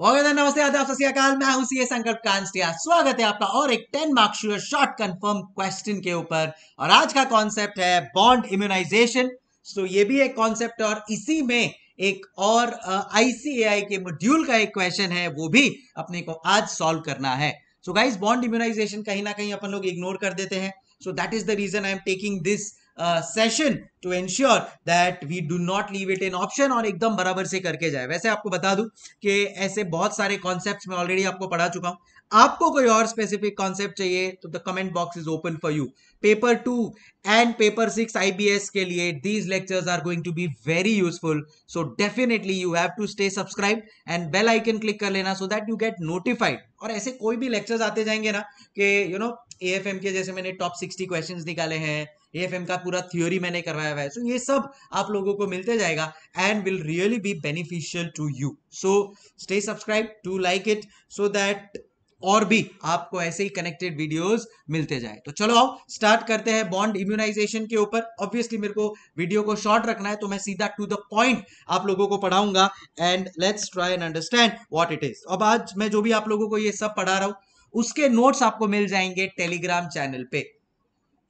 नमस्ते आदाब सत्याकाल मैं हूं सीए संकल्प कांस्टिया स्वागत है आपका और एक ten marks short confirm question के ऊपर और आज का कॉन्सेप्ट है बॉन्ड इम्यूनाइजेशन सो ये भी एक कॉन्सेप्ट और इसी में एक और आईसीएआई के मॉड्यूल का एक क्वेश्चन है वो भी अपने को आज सॉल्व करना है सो गाइस बॉन्ड इम्यूनाइजेशन कहीं ना कहीं अपन लोग इग्नोर कर देते हैं so that is the reason I am taking this uh, session to ensure that we do not leave it in option और एकदम बराबर से करके जाए वैसे आपको बता दू कि ऐसे बहुत सारे कॉन्सेप्ट में ऑलरेडी आपको पढ़ा चुका हूं आपको कोई और स्पेसिफिक कॉन्सेप्ट चाहिए तो the comment box is open for you paper two and paper six IBS के लिए these lectures are going to be very useful so definitely you have to stay subscribe and bell icon click कर लेना so that you get notified और ऐसे कोई भी lectures आते जाएंगे ना कि यू नो ए के जैसे मैंने टॉप सिक्सटी क्वेश्चन निकाले हैं एएफएम का पूरा थ्योरी मैंने करवाया हुआ है सो ये सब आप लोगों को मिलते जाएगा and will really be beneficial to you so stay subscribe to like it so that और भी आपको ऐसे ही कनेक्टेड वीडियोस मिलते जाए तो चलो आओ स्टार्ट करते हैं बॉन्ड इम्यूनाइजेशन के ऊपर ऑब्वियसली मेरे को वीडियो को शॉर्ट रखना है तो मैं सीधा टू द पॉइंट आप लोगों को पढ़ाऊंगा and let's try and understand what it is अब आज मैं जो भी आप लोगों को ये सब पढ़ा रहा हूं उसके नोट्स आपको मिल जाएंगे टेलीग्राम चैनल पे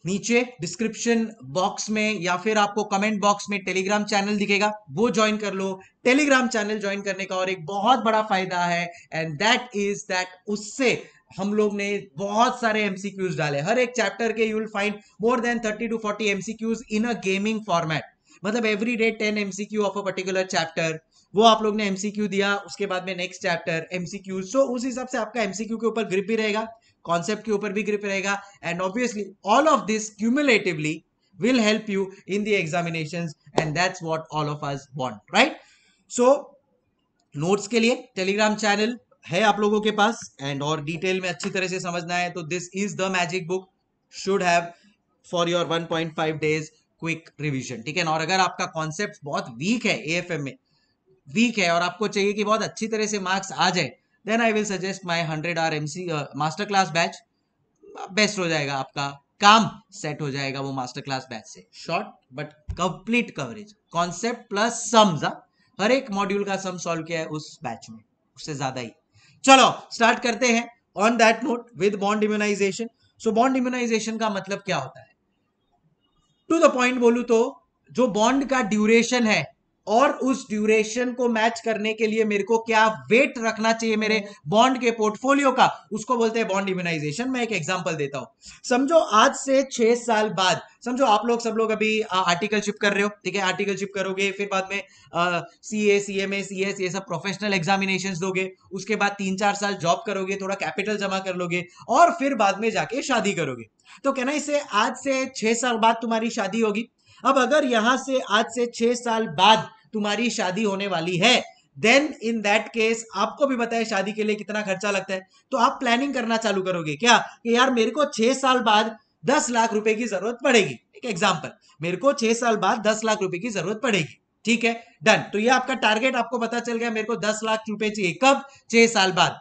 नीचे डिस्क्रिप्शन बॉक्स में या फिर आपको कमेंट बॉक्स में टेलीग्राम चैनल दिखेगा वो ज्वाइन कर लो टेलीग्राम चैनल ज्वाइन करने का और एक बहुत बड़ा फायदा है एंड दैट इज दैट उससे हम लोग ने बहुत सारे एमसीक्यूज डाले हर एक चैप्टर के you will find more than thirty to forty MCQs in a gaming format मतलब every day ten MCQ of a particular chapter वो आप लोग ने एमसीक्यू दिया उसके बाद में नेक्स्ट चैप्टर एमसीक्यू सो उस हिसाब से आपका एमसीक्यू के ऊपर ग्रिप भी रहेगा कॉन्सेप्ट के ऊपर भी ग्रिप रहेगा and obviously all of this cumulatively will help you in the examination and that's what all of us want right so notes के लिए टेलीग्राम चैनल है आप लोगों के पास एंड और डिटेल में अच्छी तरह से समझना है तो this is the magic book should have for your 1.5 days quick revision ठीक है और अगर आपका कॉन्सेप्ट बहुत वीक है ए में वीक है और आपको चाहिए कि बहुत अच्छी तरह से मार्क्स आ जाए then I will suggest my hundred R MC master class batch best हो जाएगा आपका काम सेट हो जाएगा वो मास्टर क्लास बैच से short but complete coverage concept plus sums हर एक मॉड्यूल का सम सॉल्व किया है उस बैच में उससे ज्यादा ही चलो स्टार्ट करते हैं on that note with bond immunisation so bond immunisation का मतलब क्या होता है टू द पॉइंट बोलू तो जो बॉन्ड का ड्यूरेशन है और उस ड्यूरेशन को मैच करने के लिए मेरे को क्या वेट रखना चाहिए मेरे बॉन्ड के पोर्टफोलियो का उसको बोलते हैं बॉन्ड इम्यूनाइजेशन मैं एक एग्जांपल देता हूं समझो आज से छह साल बाद समझो आप लोग सब लोग अभी आर्टिकलशिप कर रहे हो ठीक है आर्टिकलशिप करोगे फिर बाद में सी ए C M A C S ये सब प्रोफेशनल एग्जामिनेशन दोगे उसके बाद तीन चार साल जॉब करोगे थोड़ा कैपिटल जमा कर लोगे और फिर बाद में जाके शादी करोगे तो कहना इसे आज से छह साल बाद तुम्हारी शादी होगी अब अगर यहां से आज से छह साल बाद तुम्हारी शादी होने वाली है देन इन दैट केस आपको भी बताए शादी के लिए कितना खर्चा लगता है तो आप प्लानिंग करना चालू करोगे क्या कि यार मेरे को छह साल बाद दस लाख रुपए की जरूरत पड़ेगी एक एग्जाम्पल मेरे को छह साल बाद दस लाख रुपए की जरूरत पड़ेगी ठीक है डन तो ये आपका टारगेट आपको पता चल गया मेरे को दस लाख रुपए चाहिए कब छह साल बाद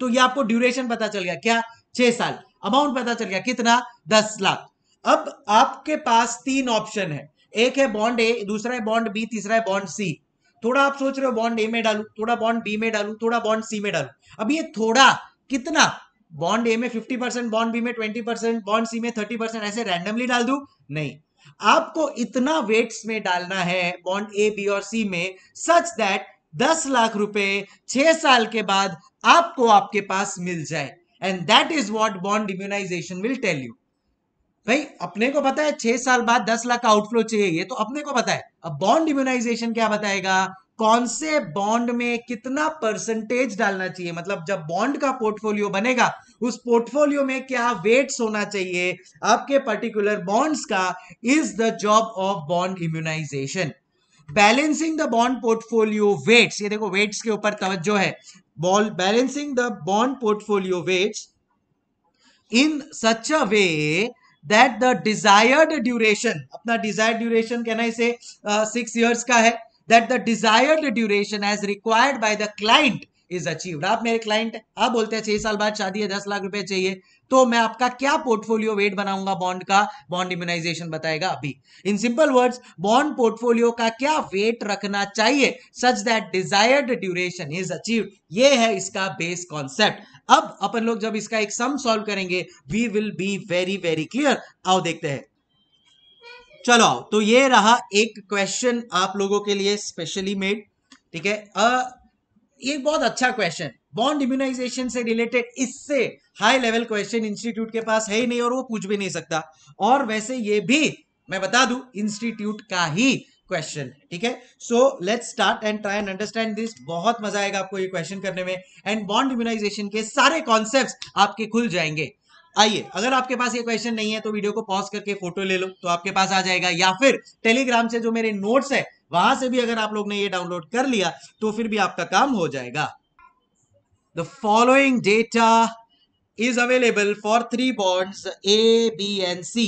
तो ये आपको ड्यूरेशन पता चल गया क्या छह साल अमाउंट पता चल गया कितना दस लाख अब आपके पास तीन ऑप्शन है एक है बॉन्ड ए दूसरा है बॉन्ड बी तीसरा है बॉन्ड सी थोड़ा आप सोच रहे हो बॉन्ड ए में डालू थोड़ा बॉन्ड बी में डालू थोड़ा बॉन्ड सी में डालू अब ये थोड़ा कितना बॉन्ड ए में फिफ्टी परसेंट बॉन्ड बी में ट्वेंटी परसेंट बॉन्ड सी में थर्टी परसेंट ऐसे रैंडमली डाल दू नहीं आपको इतना वेट्स में डालना है बॉन्ड ए बी और सी में सच दैट दस लाख रुपए छह साल के बाद आपको आपके पास मिल जाए and that is what bond immunisation will tell you भाई अपने को पता है छह साल बाद दस लाख का आउटफ्लो चाहिए ये तो अपने को पता है अब बॉन्ड इम्यूनाइजेशन क्या बताएगा कौन से बॉन्ड में कितना परसेंटेज डालना चाहिए मतलब जब बॉन्ड का पोर्टफोलियो बनेगा उस पोर्टफोलियो में क्या वेट्स होना चाहिए आपके पर्टिकुलर बॉन्ड्स का is the job of bond immunisation balancing the bond portfolio weights ये देखो वेट्स के ऊपर तवज्जो है balancing the bond portfolio weights in such a way that the desired duration अपना desired duration can I say uh, six years का है that the desired duration as required by the client is achieved आप मेरे client आप बोलते हैं छह साल बाद शादी है दस लाख रुपए चाहिए तो मैं आपका क्या पोर्टफोलियो वेट बनाऊंगा बॉन्ड का बॉन्ड इम्यूनाइजेशन बताएगा अभी in simple words bond portfolio का क्या वेट रखना चाहिए such that desired duration is achieve ये है इसका बेस कॉन्सेप्ट अब अपन लोग जब इसका एक सम सॉल्व करेंगे we will be very very clear आओ देखते हैं चलो तो ये रहा एक क्वेश्चन आप लोगों के लिए स्पेशली मेड ठीक है ये बहुत अच्छा क्वेश्चन बॉन्ड इम्यूनाइजेशन से रिलेटेड इससे हाई लेवल क्वेश्चन इंस्टीट्यूट के पास है ही नहीं और वो पूछ भी नहीं सकता और वैसे ये भी मैं बता दू इंस्टीट्यूट का ही क्वेश्चन ठीक है so let's start and try and understand this बहुत मजा आएगा आपको ये क्वेश्चन करने में एंड बॉन्ड इम्यूनाइजेशन के सारे कॉन्सेप्ट आपके खुल जाएंगे आइए अगर आपके पास ये क्वेश्चन नहीं है तो वीडियो को पॉज करके फोटो ले लो तो आपके पास आ जाएगा या फिर टेलीग्राम से जो मेरे नोट्स है वहां से भी अगर आप लोग ने ये डाउनलोड कर लिया तो फिर भी आपका काम हो जाएगा the following data is available for three bonds A, B and C.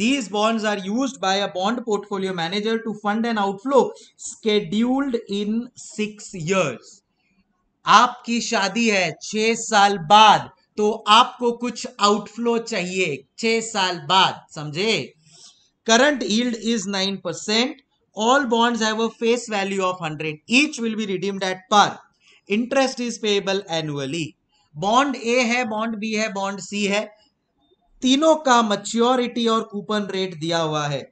These bonds are used by a bond portfolio manager to fund an outflow scheduled in six years. आपकी शादी है छह साल बाद तो आपको कुछ आउटफ्लो चाहिए छह साल बाद समझे current yield is nine percent all bonds have a face value of 100. Each will be redeemed at par. Interest is payable annually. Bond A hai bond B hai bond C hai tino ka maturity aur coupon rate diya hua hai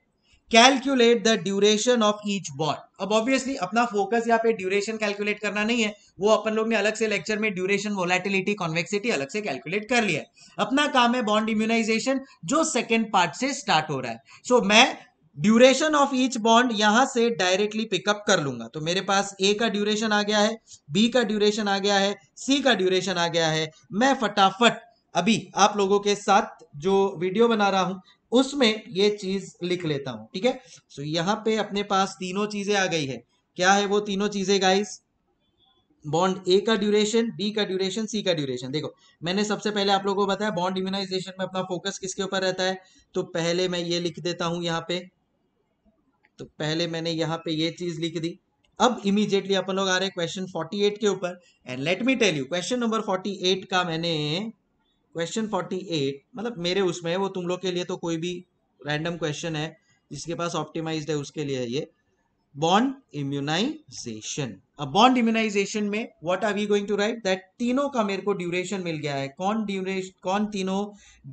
calculate the duration of each bond अब obviously अपना focus यहाँ पे duration calculate करना नहीं है वो अपन लोग ने अलग से लेक्चर में ड्यूरेशन वोलेटिलिटी कॉन्वेक्सिटी अलग से कैलकुलेट कर लिया है अपना काम है बॉन्ड इम्यूनाइजेशन जो सेकंड पार्ट से स्टार्ट हो रहा है सो so, मैं ड्यूरेशन ऑफ ईच बॉन्ड यहां से डायरेक्टली पिकअप कर लूंगा तो मेरे पास ए का ड्यूरेशन आ गया है बी का ड्यूरेशन आ गया है सी का ड्यूरेशन आ गया है मैं फटाफट अभी आप लोगों के साथ जो वीडियो बना रहा हूं उसमें ये चीज लिख लेता हूं ठीक है सो यहाँ पे अपने पास तीनों चीजें आ गई है क्या है वो तीनों चीजें गाइस बॉन्ड ए का ड्यूरेशन बी का ड्यूरेशन सी का ड्यूरेशन देखो मैंने सबसे पहले आप लोगों को बताया बॉन्ड इम्यूनाइजेशन में अपना फोकस किसके ऊपर रहता है तो पहले मैं ये लिख देता हूं यहाँ पे तो पहले मैंने यहाँ पे ये चीज लिख दी अब इमीजिएटली अपन लोग आ रहे हैं क्वेश्चन 48 के ऊपर and let me tell you question number 48 का मैंने क्वेश्चन 48 मतलब मेरे उसमें वो तुम लोग के लिए तो कोई भी रैंडम क्वेश्चन है जिसके पास ऑप्टिमाइज है उसके लिए है ये बॉन्ड इम्यूनाइजेशन अब बॉन्ड इम्यूनाइजेशन में what are we going to write that तीनों का मेरे को ड्यूरेशन मिल गया है कौन ड्यूरेशन कौन तीनों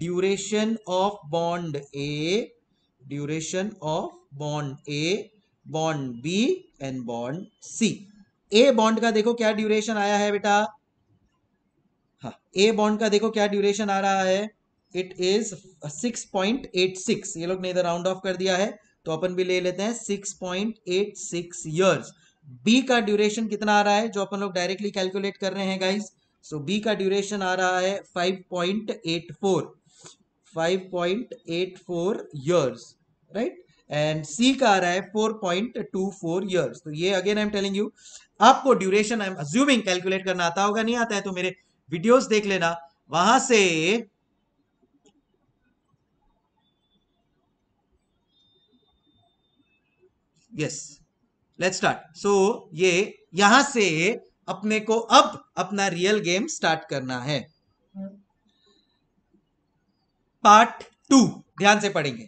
duration of bond A duration of bond A bond B and bond C A bond का देखो क्या ड्यूरेशन आया है बेटा हाँ, ए बॉन्ड का देखो क्या ड्यूरेशन आ रहा है इट इज 6.86 ये लोग ने इधर राउंड ऑफ कर दिया है तो अपन भी ले लेते हैं 6.86 ईयर्स बी का ड्यूरेशन कितना आ रहा है जो अपन लोग डायरेक्टली कैलकुलेट कर रहे हैं गाइज सो बी का ड्यूरेशन आ रहा है 5.84 5.84 ईयर्स राइट एंड सी का आ रहा है four point two four years तो ये again I am telling you आपको duration I am assuming calculate करना आता होगा नहीं आता है तो मेरे वीडियोस देख लेना वहां से यस लेट्स स्टार्ट सो ये यहां से अपने को अब अपना रियल गेम स्टार्ट करना है पार्ट टू ध्यान से पढ़ेंगे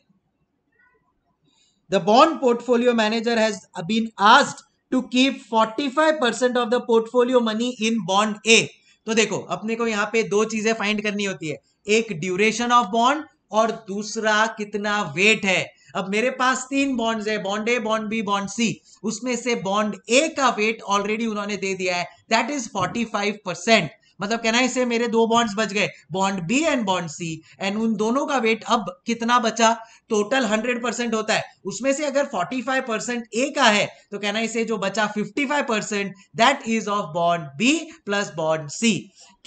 The bond portfolio manager has been asked to keep 45% of the portfolio money in bond A. to dekho apne ko yahan pe do cheeze find karni hoti hai ek duration of bond और दूसरा कितना wait है अब मेरे पास तीन bonds है bond A bond B bond C उसमें से बॉन्ड ए का वेट ऑलरेडी उन्होंने दे दिया है दैट इज 45 परसेंट मतलब कहना इसे मेरे दो बॉन्ड्स बच गए bond B and bond C and उन दोनों का वेट अब कितना बचा टोटल हंड्रेड परसेंट होता है उसमें से अगर फोर्टी फाइव परसेंट ए का है तो कहना इसे जो बचा fifty five percent that is of bond B plus bond C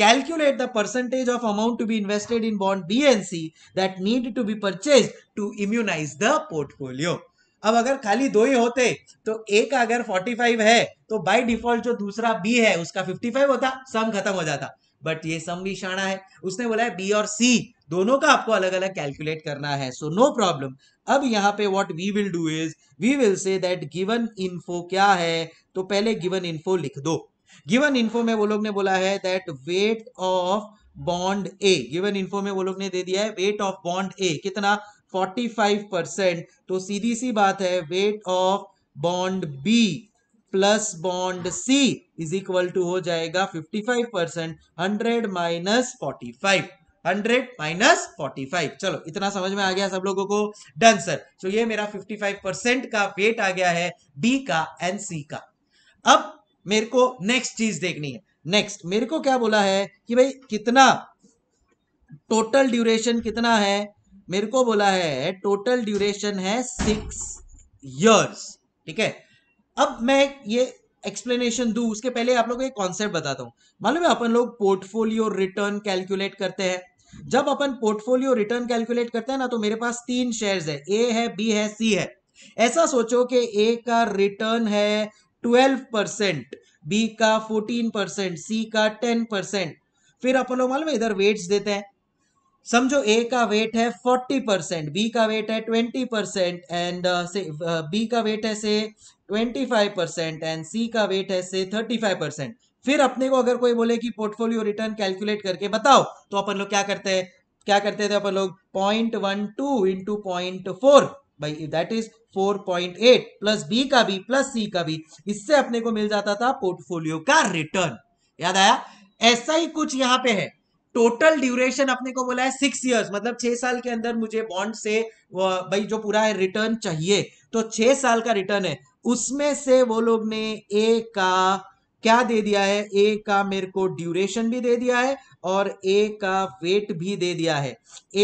calculate the percentage of amount to be invested in bond B and C that need to be purchase to immunise the portfolio अब अगर खाली दो ही होते तो ए का अगर 45 है तो बाय डिफॉल्ट जो दूसरा बी है उसका 55 होता सम खत्म हो जाता बट ये सम भी शाणा है उसने बोला है बी और सी दोनों का आपको अलग अलग कैलकुलेट करना है सो नो प्रॉब्लम अब यहाँ पे what we will do is we will say that given info क्या है तो पहले गिवन इन्फो लिख दो गिवन इन्फो में वो लोग ने बोला है that weight of bond A given info में वो लोग ने दे दिया है वेट ऑफ बॉन्ड ए कितना 45 परसेंट तो सीधी सी बात है weight of bond B plus bond C is equal to हो जाएगा 55 percent hundred minus forty five hundred minus forty चलो इतना समझ में आ गया सब लोगों को डन सर तो ये मेरा 55 का वेट आ गया है बी का एंड सी का अब मेरे को नेक्स्ट चीज देखनी है नेक्स्ट मेरे को क्या बोला है कि भाई कितना टोटल ड्यूरेशन कितना है मेरे को बोला है टोटल ड्यूरेशन है सिक्स इयर्स ठीक है अब मैं ये एक्सप्लेनेशन दू उसके पहले आप लोग को एक कॉन्सेप्ट बताता हूं मालूम है अपन लोग पोर्टफोलियो रिटर्न कैलकुलेट करते हैं जब अपन पोर्टफोलियो रिटर्न कैलकुलेट करते हैं ना तो मेरे पास तीन शेयर्स है ए है बी है सी है ऐसा सोचो कि ए का रिटर्न है ट्वेल्व परसेंट बी का फोर्टीन परसेंट सी का टेन परसेंट फिर अपन लोग मालूम है इधर वेट्स देते हैं समझो ए का वेट है फोर्टी परसेंट बी का वेट है twenty percent and say B का वेट है say twenty five percent and C का वेट है से थर्टी फाइव परसेंट फिर अपने को अगर कोई बोले कि पोर्टफोलियो रिटर्न कैलकुलेट करके बताओ तो अपन लोग क्या करते हैं क्या करते थे अपन लोग point one two into point four by that is four point eight plus B का भी प्लस सी का भी इससे अपने को मिल जाता था पोर्टफोलियो का रिटर्न याद आया ऐसा ही कुछ यहाँ पे है टोटल ड्यूरेशन अपने को बोला है सिक्स इयर्स मतलब छह साल के अंदर मुझे बॉन्ड से भाई जो पूरा है रिटर्न चाहिए तो छह साल का रिटर्न है उसमें से वो लोग ने ए का क्या दे दिया है ए का मेरे को ड्यूरेशन भी दे दिया है और ए का वेट भी दे दिया है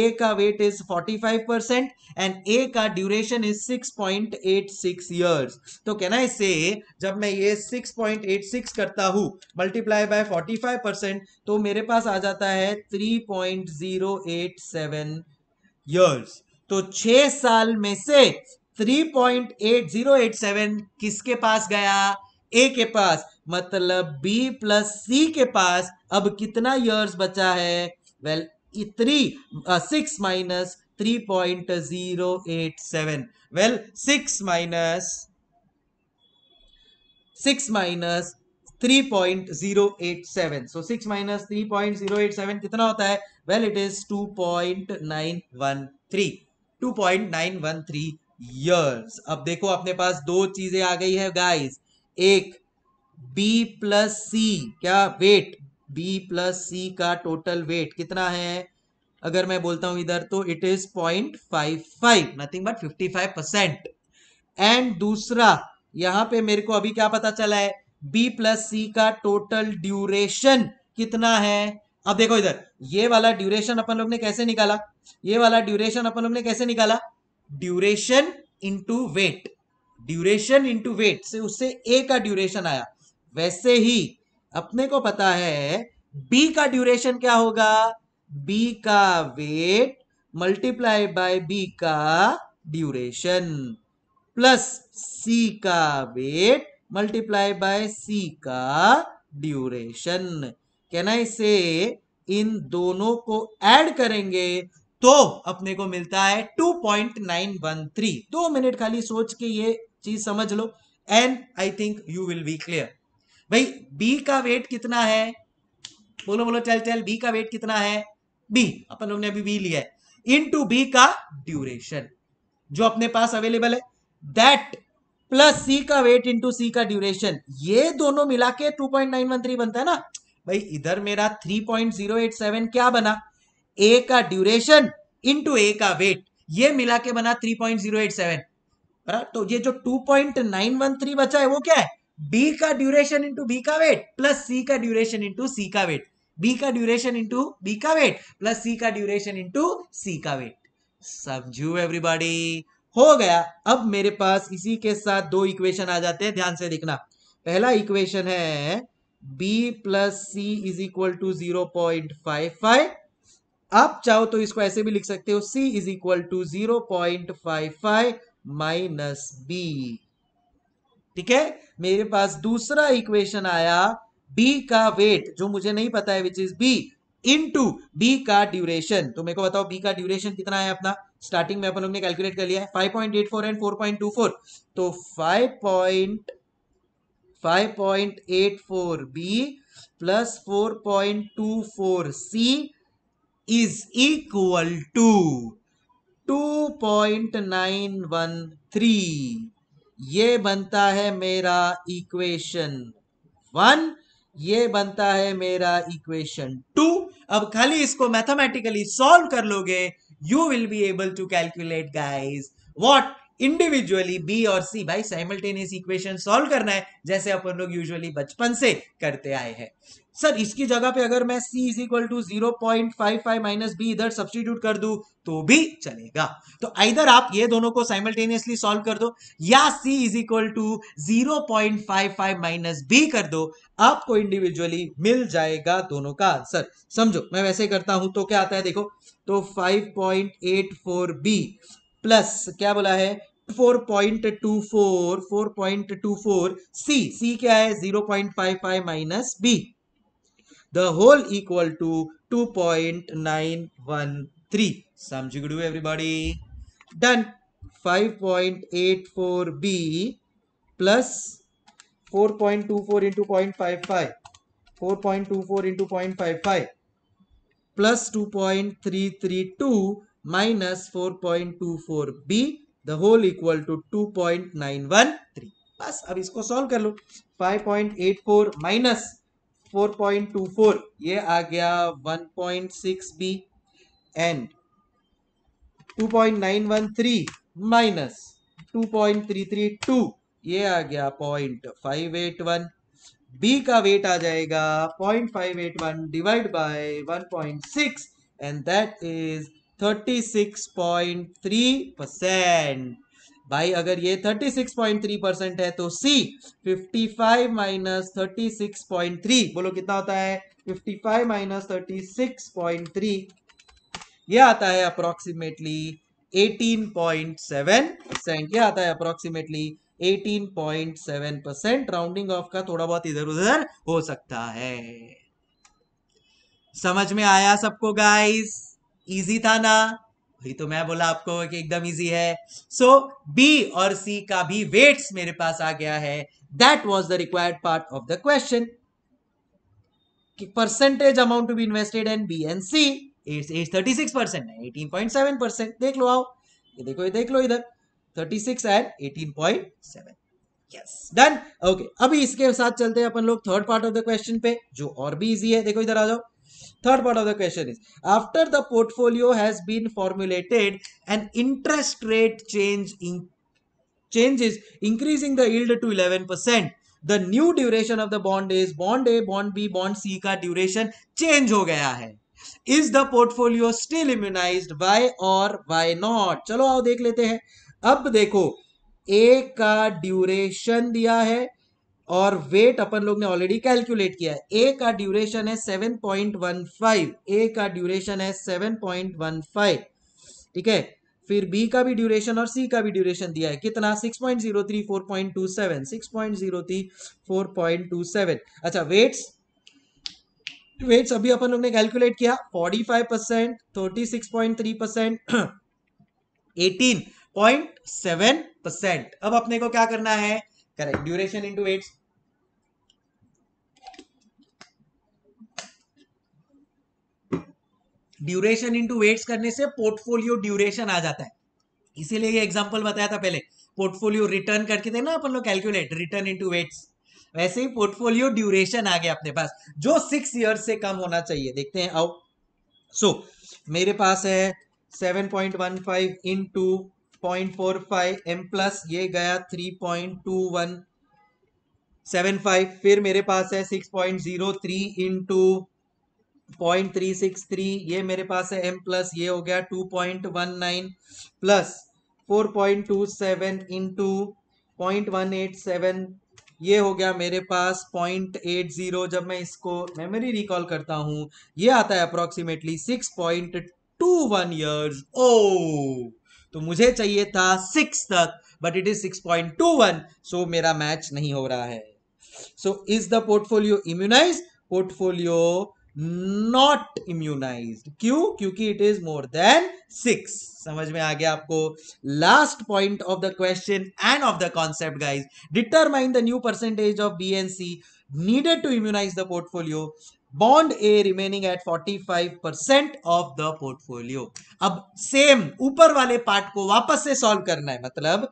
ए का weight is 45 percent and A का ड्यूरेशन इज 6.86 ईयर्स तो कहना है जब मैं ये 6.86 करता हूं मल्टीप्लाई बाय 45 परसेंट तो मेरे पास आ जाता है 3.087 ईयर्स तो छह साल में से 3.8087 किसके पास गया ए के पास मतलब बी प्लस सी के पास अब कितना ईयर्स बचा है well three six minus three point zero eight seven well six minus six minus three point zero eight seven कितना होता है well it is two two point point nine one three one three years अब देखो अपने पास दो चीजें आ गई है गाइस एक बी प्लस सी क्या वेट बी प्लस सी का टोटल वेट कितना है अगर मैं बोलता हूं इधर तो it is point five five nothing but fifty five percent and दूसरा यहां पे मेरे को अभी क्या पता चला है बी प्लस सी का टोटल ड्यूरेशन कितना है अब देखो इधर ये वाला ड्यूरेशन अपन लोग ने कैसे निकाला ये वाला ड्यूरेशन अपन लोग ने कैसे निकाला duration into weight duration into weight से उससे ए का ड्यूरेशन आया वैसे ही अपने को पता है बी का ड्यूरेशन क्या होगा बी का वेट मल्टीप्लाई बाय बी का ड्यूरेशन प्लस सी का वेट मल्टीप्लाई बाय सी का ड्यूरेशन कैन आई से इन दोनों को ऐड करेंगे तो अपने को मिलता है 2.913 दो मिनट खाली सोच के ये चीज समझ लो and I think you will be clear भाई बी का वेट कितना है बोलो बोलो चल चल बी का वेट कितना है बी अपन लोग ने अभी बी लिया है इन टू बी का ड्यूरेशन जो अपने पास अवेलेबल है दैट प्लस सी का वेट इंटू सी का ड्यूरेशन ये दोनों मिला के two point nine one three बनता है ना भाई इधर मेरा three point zero eight seven क्या बना ए का ड्यूरेशन इंटू ए का वेट ये मिला के बना three point zero eight seven बराबर तो ये जो 2.913 बचा है वो क्या है बी का ड्यूरेशन इंटू बी का वेट प्लस सी का ड्यूरेशन इंटू सी का वेट बी का ड्यूरेशन इंटू बी का वेट प्लस सी का ड्यूरेशन इंटू सी का वेट समझू एवरीबॉडी हो गया अब मेरे पास इसी के साथ दो इक्वेशन आ जाते हैं ध्यान से देखना पहला इक्वेशन है b plus C is equal to zero point five five आप चाहो तो इसको ऐसे भी लिख सकते हो c is equal to zero point five five minus B ठीक है मेरे पास दूसरा इक्वेशन आया बी का वेट जो मुझे नहीं पता है which is B into B का ड्यूरेशन तो मेरे को बताओ बी का ड्यूरेशन कितना है अपना स्टार्टिंग में अपन लोग ने कैलकुलेट कर लिया है 5.84 एंड 4.24 तो 5.5.84 B plus 4.24 C is equal to 2.913 ये बनता है मेरा इक्वेशन वन ये बनता है मेरा इक्वेशन टू अब खाली इसको मैथमेटिकली सॉल्व कर लोगे you will be able to calculate guys what individually B और सी भाई साइमल्टेनियस इक्वेशन सॉल्व करना है जैसे अपन लोग यूजुअली बचपन से करते आए हैं सर इसकी जगह पे अगर मैं C is equal to zero point five five minus B इधर सब्सटीट्यूट कर दू तो भी चलेगा तो इधर आप ये दोनों को साइमल्टेनियसली सॉल्व कर दो या C is equal to zero point five five minus B कर दो आपको इंडिविजुअली मिल जाएगा दोनों का आंसर समझो मैं वैसे करता हूं तो क्या आता है देखो तो five point eight four B plus क्या बोला है 4.24 4.24 c c क्या है 0.55 minus b the whole equal to 2.913 sum jigadu everybody done 5.84b plus 4.24 into 0.55 4.24 into 0.55 plus 2.332 minus 4.24b the whole equal to 2.913 बस अब इसको सॉल्व कर लो 5.84 माइनस 4.24 ये आ गया 1.6b एंड 2.913 माइनस 2.332 ये आ गया 0.581 b का वेट आ जाएगा 0.581 divide by 1.6 and that is 36.3 percent भाई अगर ये 36.3 परसेंट है तो सी 55 फाइव माइनस थर्टी बोलो कितना होता है 55 फाइव माइनस थर्टी ये आता है अप्रोक्सीमेटली 18.7 ये आता है अप्रोक्सीमेटली 18.7 परसेंट राउंडिंग ऑफ का थोड़ा बहुत इधर उधर हो सकता है समझ में आया सबको गाइस इजी था ना वही तो मैं बोला आपको कि एकदम इजी है सो so, बी और सी का भी वेट्स मेरे पास आ गया है that was the required part of the question कि percentage amount to be invested and B and C thirty six percent है एटीन पॉइंट सेवन परसेंट देख लो आओ ये देखो ये देख लो इधर thirty six and eighteen point seven yes done okay अभी इसके साथ चलते हैं अपन लोग third part of the question पे जो और भी इजी है देखो इधर आ जाओ third part of the question is after the portfolio has been formulated an interest rate change in changes increasing the yield to 11% the new duration of the bond is bond a bond b bond c ka duration change ho gaya hai is the portfolio still immunized why or why not chalo aao dekh lete hain ab dekho a ka duration diya hai और weight अपन लोग ने already calculate किया है A का duration है 7.15 ए का duration है 7.15 ठीक है फिर बी का भी ड्यूरेशन और सी का भी ड्यूरेशन दिया है कितना 6.03 4.27 टू सेवन अच्छा वेट्स वेट्स अभी अपन लोग ने कैलकुलेट किया 45 percent thirty six point three percent eighteen point seven percent अब अपने को क्या करना है correct duration into weights duration into weights करने से पोर्टफोलियो ड्यूरेशन आ जाता है इसीलिए ये एग्जांपल बताया था पहले पोर्टफोलियो रिटर्न करके थे ना अपन लोग कैलकुलेट रिटर्न इंटू वेट्स वैसे ही पोर्टफोलियो ड्यूरेशन आ गया अपने पास जो सिक्स ईयर्स से कम होना चाहिए देखते हैं आओ सो so, मेरे पास है seven point one five into point four five um plus ये गया three point two one seven five फिर मेरे पास है six point zero three into point three six three ये मेरे पास है एम प्लस ये हो गया two point one nine plus four point two seven into point one eight seven ये हो गया मेरे पास पॉइंट एट जीरो जब मैं इसको मेमोरी रिकॉल करता हूँ ये आता है approximately six point two one years oh तो मुझे चाहिए था सिक्स तक but it is six point two one so मेरा मैच नहीं हो रहा है so is the portfolio immunize portfolio not immunize क्यों क्योंकि it is more than six समझ में आ गया आपको last point of the question and of the concept guys determine the new percentage of B and C needed to immunise the portfolio bond A remaining at 45 percent of the portfolio अब same ऊपर वाले part को वापस से solve करना है मतलब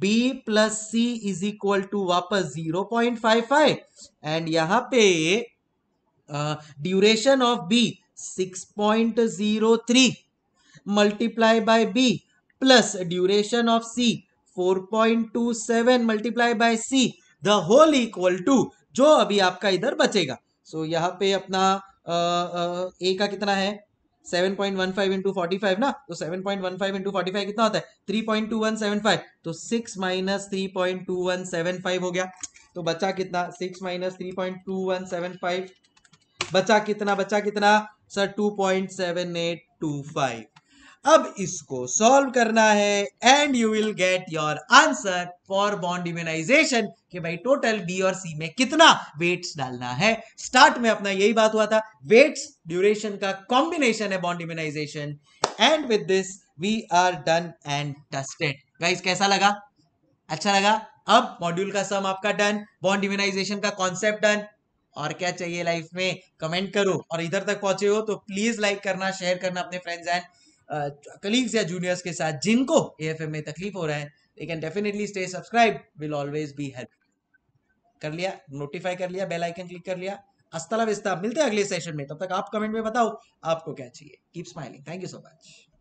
B plus C is equal to वापस 0.55 एंड यहां पे duration of B 6.03 multiply by B plus duration of C 4.27 multiply by C the whole equal to जो अभी आपका इधर बचेगा सो so, यहाँ पे अपना ए का कितना है seven point one five into forty five ना तो seven point one five into forty five कितना होता है three point two one seven five तो six minus three point two one seven five हो गया तो बच्चा कितना six minus three point two one seven five बच्चा कितना बच्चा कितना sir two point seven eight two five अब इसको सॉल्व करना है and you will get your answer for bond immunization कि भाई टोटल बी और सी में कितना वेट्स डालना है स्टार्ट में अपना यही बात हुआ था वेट्स ड्यूरेशन का कॉम्बिनेशन है bond immunization and with this we are done and dusted guys कैसा लगा अच्छा लगा अब मॉड्यूल का सम आपका डन बॉन्ड इम्यूनाइजेशन का कॉन्सेप्ट डन और क्या चाहिए लाइफ में कमेंट करो और इधर तक पहुंचे हो तो प्लीज लाइक करना शेयर करना अपने फ्रेंड्स एंड कलीग्स या जूनियर्स के साथ जिनको ए एफ एम में तकलीफ हो रहा है they can definitely stay subscribe will always be help कर लिया नोटिफाई कर लिया बेल आइकन क्लिक कर लिया अस्तला विस्ता मिलते हैं अगले सेशन में तब तक आप कमेंट में बताओ आपको क्या चाहिए keep smiling thank you so much